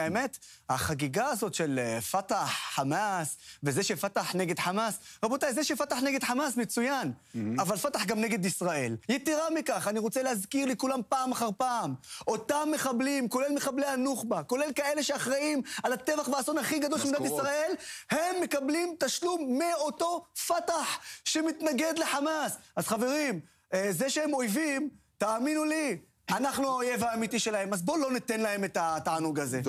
האמת, החגיגה הזאת של אה, פת"ח, חמאס, וזה שפת"ח נגד חמאס, רבותיי, זה שפת"ח נגד חמאס מצוין, mm-hmm. אבל פת"ח גם נגד ישראל. יתרה מכך, אני רוצה להזכיר לכולם פעם אחר פעם, אותם מחבלים, כולל מחבלי הנוח'בה, כולל כאלה שאחראים על הטבח והאסון הכי גדול של מדינת ישראל, הם מקבלים תשלום מאותו פת"ח שמתנגד לחמאס. אז חברים, אה, זה שהם אויבים, תאמינו לי, אנחנו האויב האמיתי שלהם, אז בואו לא ניתן להם את התענוג הזה.